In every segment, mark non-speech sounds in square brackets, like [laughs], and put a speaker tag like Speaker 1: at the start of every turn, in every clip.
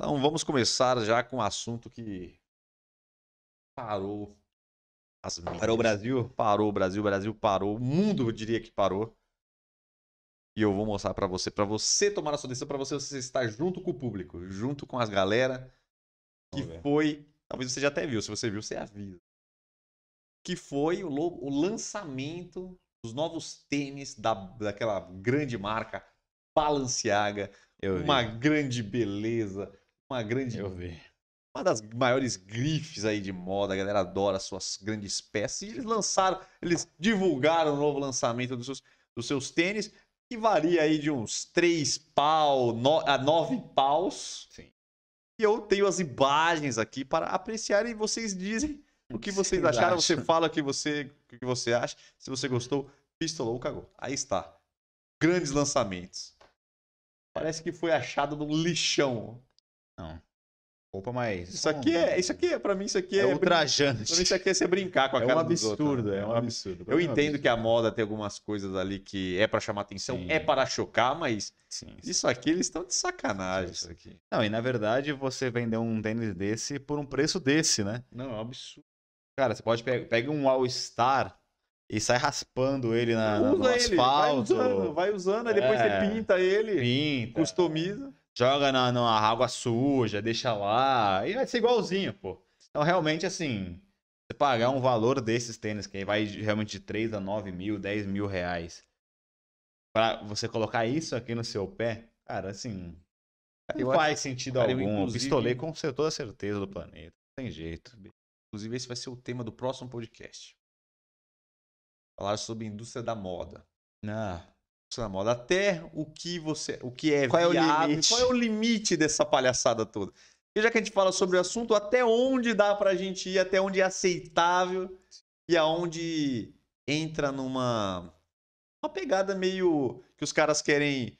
Speaker 1: Então vamos começar já com um assunto que parou as mídias. Parou o Brasil? Parou o Brasil, o Brasil parou, o mundo eu diria que parou. E eu vou mostrar para você, para você tomar a sua decisão, para você, você estar junto com o público, junto com as galera que foi, talvez você já até viu, se você viu, você avisa. Que foi o, o lançamento dos novos tênis da, daquela grande marca Balenciaga, uma grande beleza, uma grande. Eu vi. Uma das maiores grifes aí de moda, a galera adora suas grandes peças. E eles lançaram, eles divulgaram o novo lançamento dos seus, dos seus tênis, que varia aí de uns 3 pau no, a 9 paus. Sim. E eu tenho as imagens aqui para apreciar e vocês dizem o que vocês acharam. Você fala o que você, o que você acha. Se você gostou, pistolou ou cagou. Aí está. Grandes lançamentos. Parece que foi achado num lixão. Não. Opa, mas. Isso é aqui é. Isso aqui é, pra mim, isso aqui é. É ultrajante. Pra mim, isso aqui é você brincar com a é cara um absurdo, dos outros. Né? É, é um absurdo. Eu entendo é um absurdo. É que a moda tem algumas coisas ali que é para chamar atenção, sim. é para chocar, mas sim, sim. isso aqui eles estão de sacanagem. Isso aqui. Não, e na verdade você vendeu um tênis desse por um preço desse, né? Não, é um absurdo. Cara, você pode pegar pega um All-Star e sai raspando ele na, Usa no ele, Vai usando, vai usando, aí depois você pinta ele, pinta. customiza joga na, na água suja, deixa lá, e vai ser igualzinho, pô. Então, realmente, assim, você pagar um valor desses tênis, que vai realmente de 3 a 9 mil, 10 mil reais, pra você colocar isso aqui no seu pé, cara, assim, não faz acho... sentido cara, algum. Inclusive... Pistolei com toda certeza do planeta. Não tem jeito. Inclusive, esse vai ser o tema do próximo podcast. Falar sobre indústria da moda. Ah na moda, até o que você, o que é qual é viável, é qual é o limite dessa palhaçada toda. E já que a gente fala sobre o assunto, até onde dá pra gente ir, até onde é aceitável e aonde entra numa uma pegada meio que os caras querem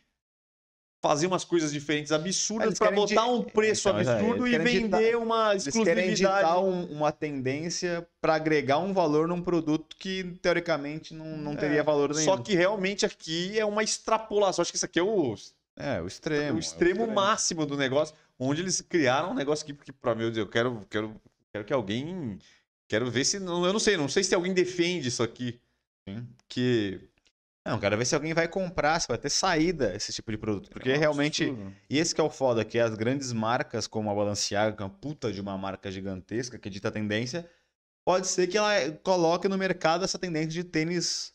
Speaker 1: fazer umas coisas diferentes absurdas para botar um preço então, é, absurdo e vender ditar, uma exclusividade. Eles querem um, uma tendência para agregar um valor num produto que teoricamente não, não é, teria valor nenhum. Só que realmente aqui é uma extrapolação. Acho que isso aqui é o é o extremo, o extremo, é o extremo máximo do negócio, onde eles criaram um negócio aqui porque para meu Deus, eu quero quero quero que alguém quero ver se eu não sei, não sei se alguém defende isso aqui. Sim. Que não, quero ver se alguém vai comprar, se vai ter saída esse tipo de produto. Porque é realmente. E esse que é o foda, que as grandes marcas como a Balenciaga, que é uma puta de uma marca gigantesca que dita a tendência, pode ser que ela coloque no mercado essa tendência de tênis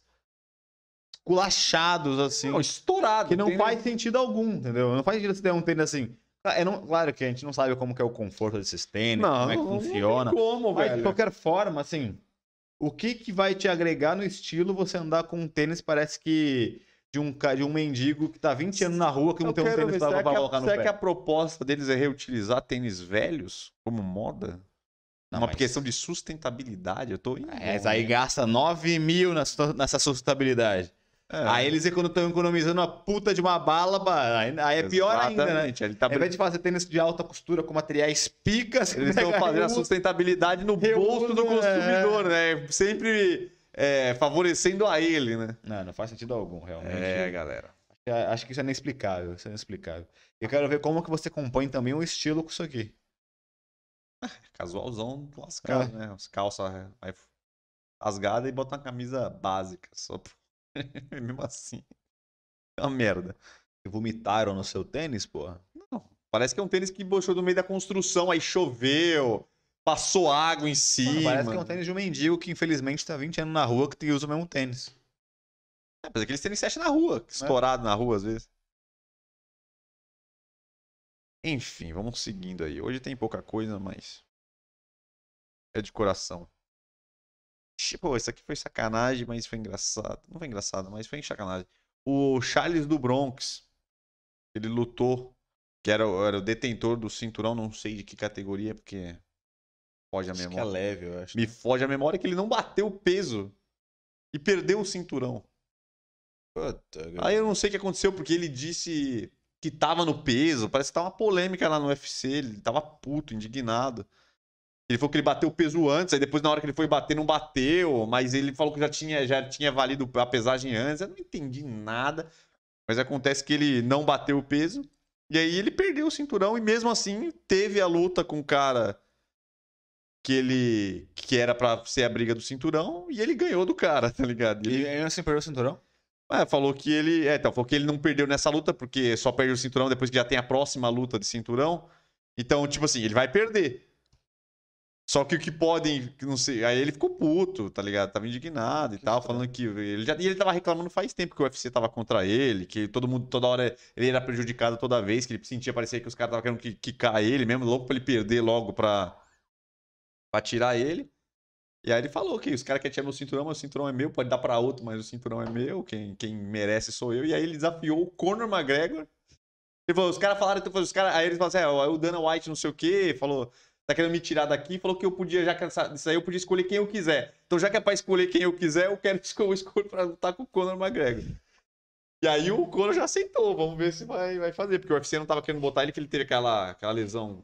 Speaker 1: culachados, assim. Não, estourado. Que não tênis... faz sentido algum, entendeu? Não faz sentido você ter um tênis assim. É, não, claro que a gente não sabe como que é o conforto desses tênis, não, como é que não, funciona. Não tem como, velho. Mas, de qualquer forma, assim, o que, que vai te agregar no estilo você andar com um tênis, parece que de um, de um mendigo que tá 20 anos na rua que não eu tem um tênis para pra, colocar a, no será pé. Será que a proposta deles é reutilizar tênis velhos como moda? Não, Uma mas... questão de sustentabilidade, eu tô... Indo, é, ah, aí gasta 9 mil nessa sustentabilidade. É. Aí eles quando estão economizando uma puta de uma bala, aí é pior Exatamente. ainda, né? Ele tá Ao invés de fazer tênis de alta costura com materiais picas, eles estão né, fazendo a sustentabilidade no reuso, bolso do né? consumidor, é. né? Sempre é, favorecendo a ele, né? Não, não faz sentido algum, realmente. É, galera. Acho que isso é inexplicável, isso é inexplicável. Eu quero ver como que você compõe também um estilo com isso aqui. [laughs] Casualzão lascado, é. né? As calças rasgadas é, e bota uma camisa básica, só pra [laughs] Mesmo assim. É uma merda. Vomitaram no seu tênis, porra? Não. Parece que é um tênis que bochou no meio da construção, aí choveu, passou água em cima. Mano, parece que é um tênis de um mendigo que infelizmente tá 20 anos na rua que usa o mesmo tênis. É, mas aqueles tênis que na rua, é. estourado é. na rua às vezes. Enfim, vamos seguindo aí. Hoje tem pouca coisa, mas. É de coração. Tipo, isso aqui foi sacanagem, mas foi engraçado. Não foi engraçado, mas foi sacanagem. O Charles do Bronx, ele lutou, que era, era o detentor do cinturão, não sei de que categoria, porque foge a memória. Que é leve, eu acho. Me né? foge a memória que ele não bateu o peso e perdeu o cinturão. Puta, Aí eu não sei o que aconteceu, porque ele disse que tava no peso, parece que tava uma polêmica lá no UFC, ele tava puto, indignado. Ele falou que ele bateu o peso antes, aí depois na hora que ele foi bater não bateu, mas ele falou que já tinha, já tinha valido a pesagem antes. Eu não entendi nada, mas acontece que ele não bateu o peso e aí ele perdeu o cinturão e mesmo assim teve a luta com o cara que ele que era para ser a briga do cinturão e ele ganhou do cara, tá ligado? Ele... E assim perdeu o cinturão? É, falou que ele, é, então, falou que ele não perdeu nessa luta porque só perde o cinturão depois que já tem a próxima luta de cinturão. Então, tipo assim, ele vai perder. Só que o que podem, não sei. Aí ele ficou puto, tá ligado? Tava indignado e tal, estranho. falando que. Ele já, e ele tava reclamando faz tempo que o UFC tava contra ele, que todo mundo, toda hora, ele era prejudicado toda vez, que ele sentia, parecer que os caras estavam querendo quicar ele mesmo, louco pra ele perder logo pra, pra tirar ele. E aí ele falou que os caras querem tirar meu cinturão, meu cinturão é meu, pode dar pra outro, mas o cinturão é meu, quem, quem merece sou eu. E aí ele desafiou o Conor McGregor. Ele falou, os caras falaram, então, os cara, aí eles falaram assim, é, o Dana White não sei o quê, falou tá querendo me tirar daqui, falou que eu podia, já que isso aí eu podia escolher quem eu quiser. Então, já que é pra escolher quem eu quiser, eu quero [laughs] escolher, pra lutar com o Conor McGregor. E aí o Conor já aceitou, vamos ver se vai, vai fazer, porque o UFC não tava querendo botar ele, que ele teve aquela, aquela lesão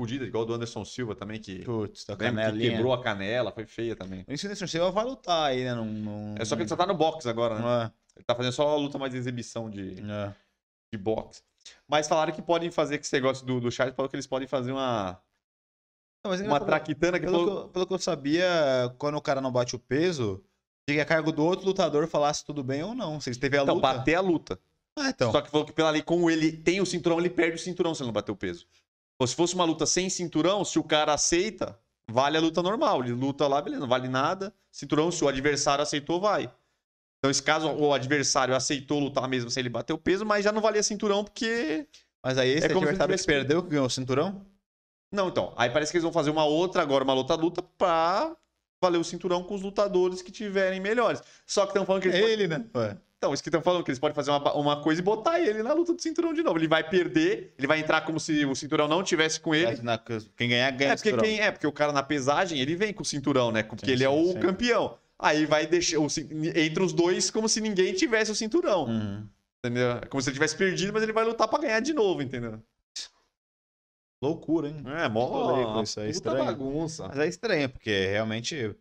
Speaker 1: fudida, igual do Anderson Silva também, que, Putz, tá lembra, que quebrou a canela, foi feia também. O Anderson Silva vai lutar aí, né? Não, É só que ele só tá no box agora, né? É. Ele tá fazendo só uma luta mais de exibição de, é. de box Mas falaram que podem fazer, que esse negócio do, do chat falou que eles podem fazer uma não, mas é uma né? traquitana que pelo, falou... que eu, pelo que eu sabia, quando o cara não bate o peso, fica a cargo do outro lutador falar se tudo bem ou não. Se ele teve a então, luta. bater a luta. Ah, então. Só que falou que pela lei, como ele tem o cinturão, ele perde o cinturão se ele não bater o peso. Ou se fosse uma luta sem cinturão, se o cara aceita, vale a luta normal. Ele luta lá, beleza, não vale nada. Cinturão, se o adversário aceitou, vai. Então, esse caso, o adversário aceitou lutar mesmo sem ele bater o peso, mas já não valia cinturão porque. Mas aí esse é adversário tivesse... perdeu que ganhou o cinturão? Não, então. Aí parece que eles vão fazer uma outra agora, uma luta-luta, pra valer o cinturão com os lutadores que tiverem melhores. Só que estão falando que eles. É ele, né? Ué. Então, isso que estão falando, que eles podem fazer uma, uma coisa e botar ele na luta do cinturão de novo. Ele vai perder, ele vai entrar como se o cinturão não tivesse com ele. Na, quem ganhar, ganha é porque quem, É, porque o cara na pesagem, ele vem com o cinturão, né? Porque sim, ele é o sim. campeão. Aí vai deixar entre os dois como se ninguém tivesse o cinturão. Uhum. Entendeu? Como se ele tivesse perdido, mas ele vai lutar para ganhar de novo, entendeu? Loucura, hein? É, mó isso aí, é estranho. bagunça. Mas é estranho, porque realmente.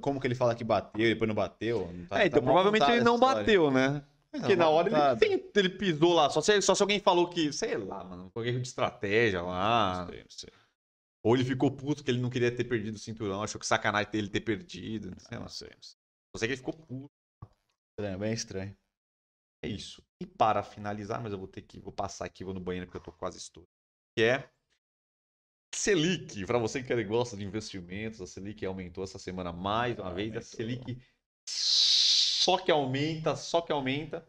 Speaker 1: Como que ele fala que bateu e depois não bateu? tá, é, tá então tá provavelmente ele não bateu, né? Porque é na hora ele, ele pisou lá. Só se, só se alguém falou que, sei lá, mano, foi erro de estratégia lá. Não sei, não sei. Ou ele ficou puto que ele não queria ter perdido o cinturão, achou que sacanagem ele ter perdido. Não ah, sei, não sei. Não sei. Só sei que ele ficou puto. Estranho, bem estranho. É isso. E para finalizar, mas eu vou ter que. Vou passar aqui, vou no banheiro porque eu tô quase estourado que é Selic. Para você que gosta de investimentos, a Selic aumentou essa semana mais uma ah, vez. A Selic só que aumenta, só que aumenta.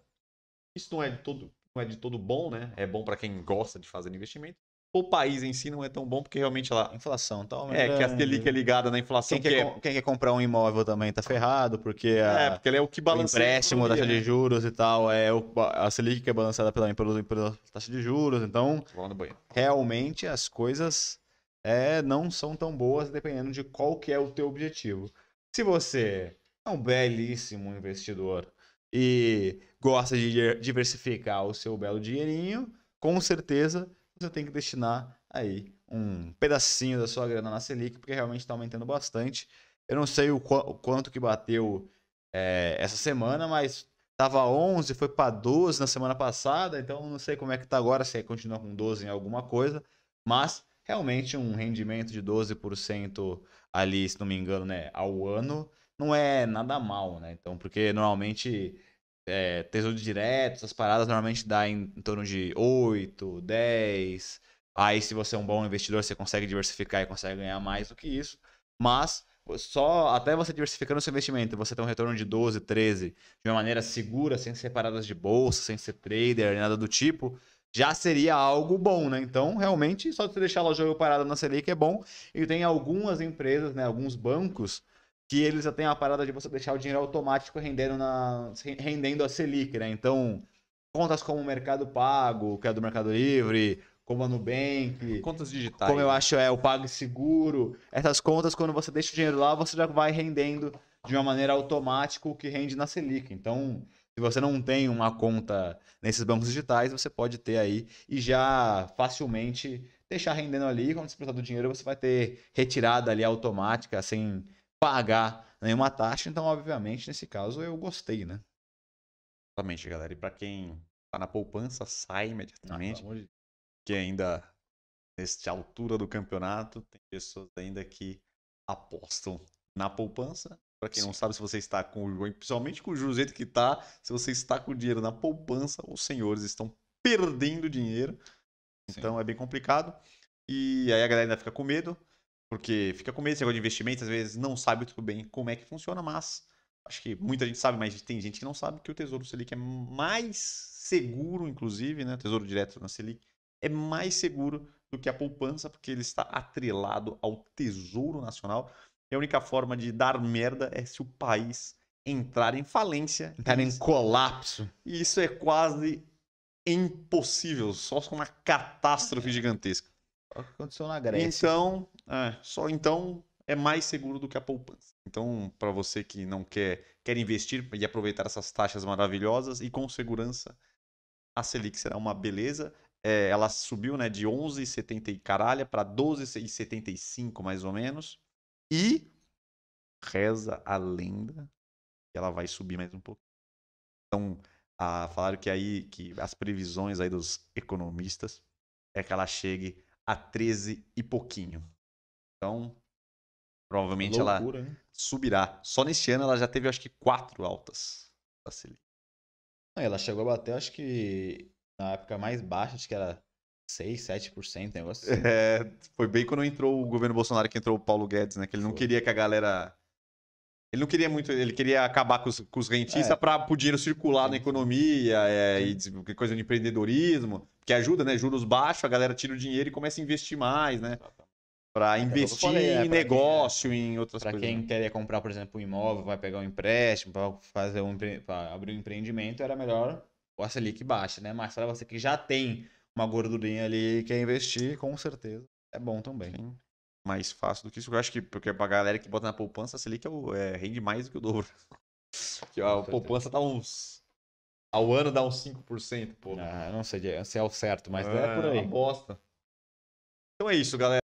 Speaker 1: Isso não é de todo, não é de todo bom, né? É bom para quem gosta de fazer investimento o país em si não é tão bom, porque realmente lá. Inflação tá É, é, que a Selic é ligada na inflação. Quem, que quer, é... quem, quer, comprar um imóvel também tá ferrado, porque. A... É, porque ele é o que balança. O empréstimo, taxa de juros e tal. É o... A Selic que é balançada pela, pela, pela taxa de juros. Então, realmente as coisas é, não são tão boas dependendo de qual que é o teu objetivo. Se você é um belíssimo investidor e gosta de diversificar o seu belo dinheirinho, com certeza você tem que destinar aí um pedacinho da sua grana na Selic, porque realmente está aumentando bastante. Eu não sei o, qu o quanto que bateu é, essa semana, mas estava 11, foi para 12 na semana passada, então não sei como é que está agora, se é continua com 12 em alguma coisa, mas realmente um rendimento de 12% ali, se não me engano, né, ao ano, não é nada mal, né? Então, porque normalmente é, tesouro direto, essas paradas normalmente dá em, em, torno de 8, 10. Aí, se você é um bom investidor, você consegue diversificar e consegue ganhar mais do que isso. Mas, só até você diversificando seu investimento, você ter um retorno de 12, 13, de uma maneira segura, sem ser paradas de bolsa, sem ser trader, nada do tipo, já seria algo bom, né? Então, realmente, só você deixar o jogo parado na Selic é bom. E tem algumas empresas, né, alguns bancos que eles já têm a parada de você deixar o dinheiro automático rendendo, na, rendendo a Selic, né? Então, contas como o Mercado Pago, que é do Mercado Livre, como a Nubank. Contas digitais. Como eu né? acho, é o PagSeguro. Essas contas, quando você deixa o dinheiro lá, você já vai rendendo de uma maneira automática o que rende na Selic. Então, se você não tem uma conta nesses bancos digitais, você pode ter aí e já facilmente deixar rendendo ali. Quando você precisar do dinheiro, você vai ter retirada ali automática, sem pagar nenhuma taxa. Então, obviamente, nesse caso eu gostei, né? Exatamente, galera. E para quem tá na poupança, sai imediatamente. Ah, de... Que ainda, nesta altura do campeonato, tem pessoas ainda que apostam na poupança. Para quem Sim. não sabe, se você está com o principalmente com o juros jeito que tá, se você está com o dinheiro na poupança, os senhores estão perdendo dinheiro. Então Sim. é bem complicado. E aí a galera ainda fica com medo. Porque fica com medo esse negócio de investimento, às vezes não sabe muito bem como é que funciona, mas acho que muita gente sabe, mas tem gente que não sabe que o Tesouro Selic é mais seguro, inclusive, né? Tesouro direto na Selic é mais seguro do que a poupança, porque ele está atrelado ao Tesouro Nacional. E a única forma de dar merda é se o país entrar em falência, entrar em colapso. E isso é quase impossível, só com uma catástrofe é. gigantesca o que aconteceu na Grécia. Então, é, só então é mais seguro do que a poupança. Então, para você que não quer quer investir e aproveitar essas taxas maravilhosas e com segurança, a Selic será uma beleza. É, ela subiu, né, de 11,70 e caralha para 12,75 mais ou menos. E reza a lenda que ela vai subir mais um pouco. Então, a, falaram que aí que as previsões aí dos economistas é que ela chegue a 13 e pouquinho. Então, provavelmente Loucura, ela subirá. Só neste ano ela já teve, acho que, quatro altas Ela chegou a bater, acho que na época mais baixa, acho que era 6, 7% negócio. Assim. [laughs] É, foi bem quando entrou o governo Bolsonaro, que entrou o Paulo Guedes, né? Que ele não queria que a galera ele não queria muito, ele queria acabar com os, com os rentistas é. para o dinheiro circular na economia é, e coisa de empreendedorismo, que ajuda, né? Juros baixos, a galera tira o dinheiro e começa a investir mais, né? Para é, é investir falei, é, em negócio, quem, é. em outras pra coisas. Para quem né. queria comprar, por exemplo, um imóvel, vai pegar um empréstimo, para fazer um abrir um empreendimento, era melhor ali Selic baixa, né? Mas para você que já tem uma gordurinha ali e quer investir, com certeza é bom também. Sim mais fácil do que isso. Eu acho que porque é pra galera que bota na poupança, a Selic é, o, é rende mais do que o dobro. [laughs] que a poupança dá tá uns. Ao ano dá uns 5%, pô. Ah, não sei é, se é o certo, mas é, é por aí. É uma bosta. Então é isso, galera.